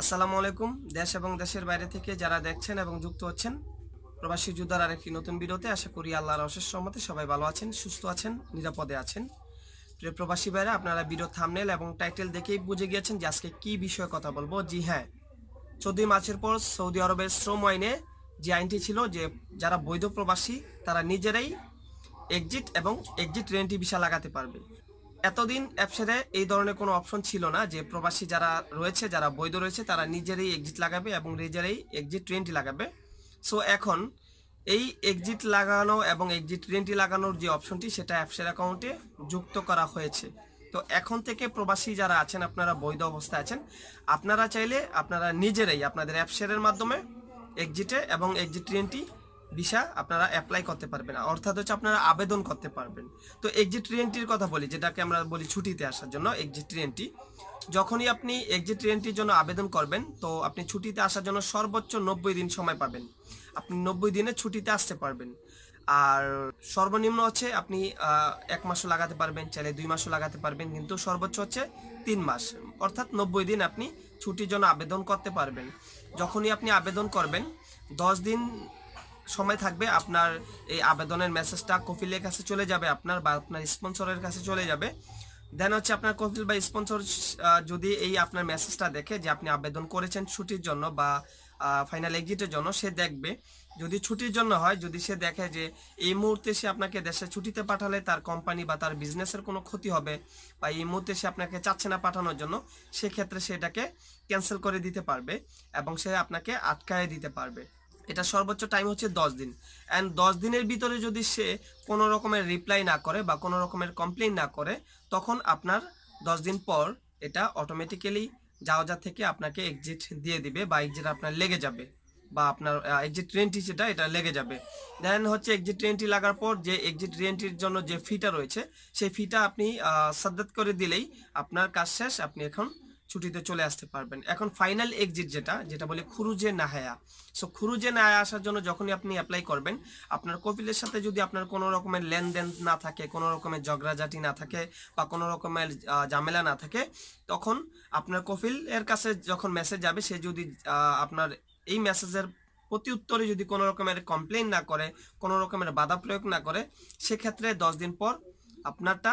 আসসালামু আলাইকুম দেশ এবং দেশের বাইরে থেকে যারা দেখছেন এবং যুক্ত হচ্ছেন প্রবাসী যোদ্ধার আরেকটি নতুন ভিডিওতে আশা করি আল্লাহর অশেষ সম্মতে সবাই ভালো আছেন সুস্থ আছেন নিরাপদে আছেন প্রিয় প্রবাসী বাইরে আপনারা বিরত থামনেল এবং টাইটেল দেখেই বুঝে গিয়েছেন যে আজকে কী বিষয়ে কথা বলবো জি হ্যাঁ চোদ্দই মার্চের পর সৌদি আরবের শ্রম আইনে যে আইনটি ছিল যে যারা বৈধ প্রবাসী তারা নিজেরাই এক্সিট এবং এক্সিট রেন্টি ভিসা লাগাতে পারবে এতদিন অ্যাপসেতে এই ধরনের কোনো অপশন ছিল না যে প্রবাসী যারা রয়েছে যারা বৈধ রয়েছে তারা নিজেরাই এক্সিট লাগাবে এবং নিজেরাই এক্সিট ট্রেনটি লাগাবে সো এখন এই এক্সিট লাগানো এবং এক্সিট ট্রেনটি লাগানোর যে অপশনটি সেটা অ্যাপসের অ্যাকাউন্টে যুক্ত করা হয়েছে তো এখন থেকে প্রবাসী যারা আছেন আপনারা বৈধ অবস্থায় আছেন আপনারা চাইলে আপনারা নিজেরাই আপনাদের অ্যাপসের মাধ্যমে এক্সিটে এবং এক্সিট ট্রেনটি ভিসা আপনারা অ্যাপ্লাই করতে পারবেন অর্থাৎ হচ্ছে আপনারা আবেদন করতে পারবেন তো এক্সিট ট্রেনটির কথা বলি যেটাকে আমরা বলি ছুটিতে আসার জন্য এক্সিট ট্রেনটি যখনই আপনি এক্সিট ট্রেনটির জন্য আবেদন করবেন তো আপনি ছুটিতে আসার জন্য সর্বোচ্চ নব্বই দিন সময় পাবেন আপনি নব্বই দিনে ছুটিতে আসতে পারবেন আর সর্বনিম্ন হচ্ছে আপনি এক মাসও লাগাতে পারবেন চাইলে দুই মাসও লাগাতে পারবেন কিন্তু সর্বোচ্চ হচ্ছে তিন মাস অর্থাৎ নব্বই দিন আপনি ছুটির জন্য আবেদন করতে পারবেন যখনই আপনি আবেদন করবেন দশ দিন সময় থাকবে আপনার এই আবেদনের মেসেজটা কফিলের কাছে চলে যাবে আপনার বা আপনার স্পন্সরের কাছে চলে যাবে দেন হচ্ছে আপনার কফিল বা স্পন্সর যদি এই আপনার মেসেজটা দেখে যে আপনি আবেদন করেছেন ছুটির জন্য বা ফাইনাল এক্সিটের জন্য সে দেখবে যদি ছুটির জন্য হয় যদি সে দেখে যে এই মুহূর্তে সে আপনাকে দেশে ছুটিতে পাঠালে তার কোম্পানি বা তার বিজনেসের কোনো ক্ষতি হবে বা এই মুহূর্তে সে আপনাকে চাচ্ছে না পাঠানোর জন্য সেক্ষেত্রে সেটাকে ক্যান্সেল করে দিতে পারবে এবং সে আপনাকে আটকায় দিতে পারবে এটা সর্বোচ্চ টাইম হচ্ছে দশ দিন অ্যান্ড দশ দিনের ভিতরে যদি সে কোনো রকমের রিপ্লাই না করে বা কোনো রকমের কমপ্লেন না করে তখন আপনার দশ দিন পর এটা অটোমেটিক্যালি যাওয়ার থেকে আপনাকে এক্সিট দিয়ে দিবে বা এক্সিট আপনার লেগে যাবে বা আপনার এক্সিট ট্রেনটি সেটা এটা লেগে যাবে দেন হচ্ছে এক্সিট ট্রেনটি লাগার পর যে এক্সিট ট্রেনটির জন্য যে ফিটা রয়েছে সেই ফিটা আপনি সাদ্দাত করে দিলেই আপনার কাজ শেষ আপনি এখন ছুটিতে চলে আসতে পারবেন এখন ফাইনাল এক্সিট যেটা যেটা বলে খুরুজে নাহায়া সো খুরুজে নাহায়া আসার জন্য যখনই আপনি অ্যাপ্লাই করবেন আপনার কপিলের সাথে যদি আপনার কোনো রকমের লেনদেন না থাকে কোনো রকমের ঝগড়াঝাটি না থাকে বা কোনো রকমের ঝামেলা না থাকে তখন আপনার কপিলের কাছে যখন মেসেজ যাবে সে যদি আপনার এই মেসেজের প্রতি উত্তরে যদি কোনো রকমের কমপ্লেন না করে কোনো রকমের বাধা প্রয়োগ না করে সেক্ষেত্রে দশ দিন পর আপনারটা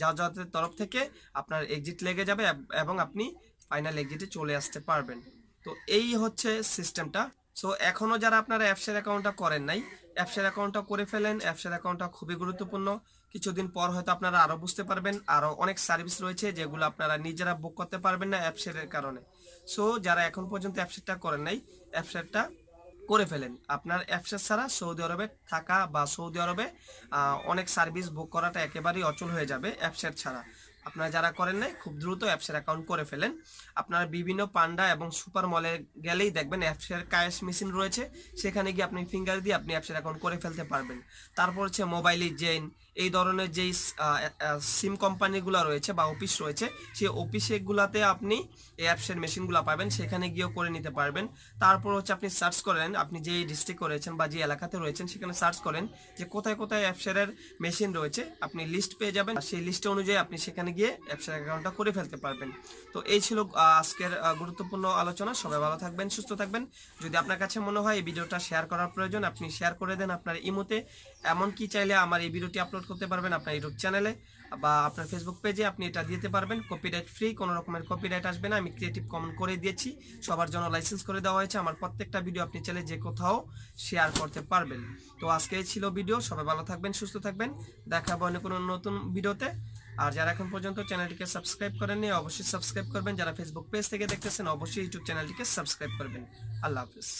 যাতায়াতের তরফ থেকে আপনার এক্সিট লেগে যাবে এবং আপনি ফাইনাল এক্সিটে চলে আসতে পারবেন তো এই হচ্ছে সিস্টেমটা সো এখনও যারা আপনারা অ্যাপসের অ্যাকাউন্টটা করেন নাই অ্যাপসের অ্যাকাউন্টটা করে ফেলেন অ্যাপসের অ্যাকাউন্টটা খুবই গুরুত্বপূর্ণ কিছুদিন পর হয়তো আপনারা আরও বুঝতে পারবেন আরও অনেক সার্ভিস রয়েছে যেগুলো আপনারা নিজেরা বুক করতে পারবেন না অ্যাপসের কারণে সো যারা এখন পর্যন্ত অ্যাপসেটটা করেন নাই অ্যাপসেটটা করে ফেলেন আপনার অ্যাপসেস ছাড়া সৌদি আরবে থাকা বা সৌদি আরবে অনেক সার্ভিস বুক করাটা একেবারেই অচল হয়ে যাবে অ্যাপসের ছাড়া আপনারা যারা করেন নাই খুব দ্রুত অ্যাপসের অ্যাকাউন্ট করে ফেলেন আপনারা বিভিন্ন পান্ডা এবং সুপার মলে গেলেই দেখবেন অ্যাপসের ক্যাশ মেশিন রয়েছে সেখানে গিয়ে আপনি ফিঙ্গার দিয়ে আপনি অ্যাপসের অ্যাকাউন্ট করে ফেলতে পারবেন তারপর হচ্ছে মোবাইলে জেন এই ধরনের যেই সিম কোম্পানিগুলো রয়েছে বা অফিস রয়েছে সেই অফিসেগুলোতে আপনি এই অ্যাপসের মেশিনগুলো পাবেন সেখানে গিয়েও করে নিতে পারবেন তারপর হচ্ছে আপনি সার্চ করেন আপনি যেই ডিস্ট্রিক্ট রয়েছেন বা যে এলাকাতে রয়েছেন সেখানে সার্চ করেন যে কোথায় কোথায় অ্যাপসের মেশিন রয়েছে আপনি লিস্ট পেয়ে যাবেন সেই লিস্ট অনুযায়ী আপনি সেখানে গিয়ে ব্যবসার অ্যাকাউন্টটা করে ফেলতে পারবেন তো এই ছিল আজকের গুরুত্বপূর্ণ আলোচনা সবাই ভালো থাকবেন সুস্থ থাকবেন যদি আপনার কাছে মনে হয় এই ভিডিওটা শেয়ার করার প্রয়োজন আপনি শেয়ার করে দেন আপনার ইমোতে কি চাইলে আমার এই ভিডিওটি আপলোড করতে পারবেন আপনার ইউটিউব চ্যানেলে বা আপনার ফেসবুক পেজে আপনি এটা দিতে পারবেন কপিরাইট ফ্রি কোনো রকমের কপিরাইট আসবে না আমি ক্রিয়েটিভ কমন করে দিয়েছি সবার জন্য লাইসেন্স করে দেওয়া হয়েছে আমার প্রত্যেকটা ভিডিও আপনি চাইলে যে কোথাও শেয়ার করতে পারবেন তো আজকে ছিল ভিডিও সবাই ভালো থাকবেন সুস্থ থাকবেন দেখাবো অন্য কোনো নতুন ভিডিওতে আর যারা এখন পর্যন্ত চ্যানেলটিকে সাবস্ক্রাইব করেননি অবশ্যই সাবস্ক্রাইব করবেন যারা ফেসবুক পেজ থেকে দেখতেছেন অবশ্যই এই ইউটিউব চ্যানেলটিকে সাবস্ক্রাইব করবেন আল্লাহ হাফেজ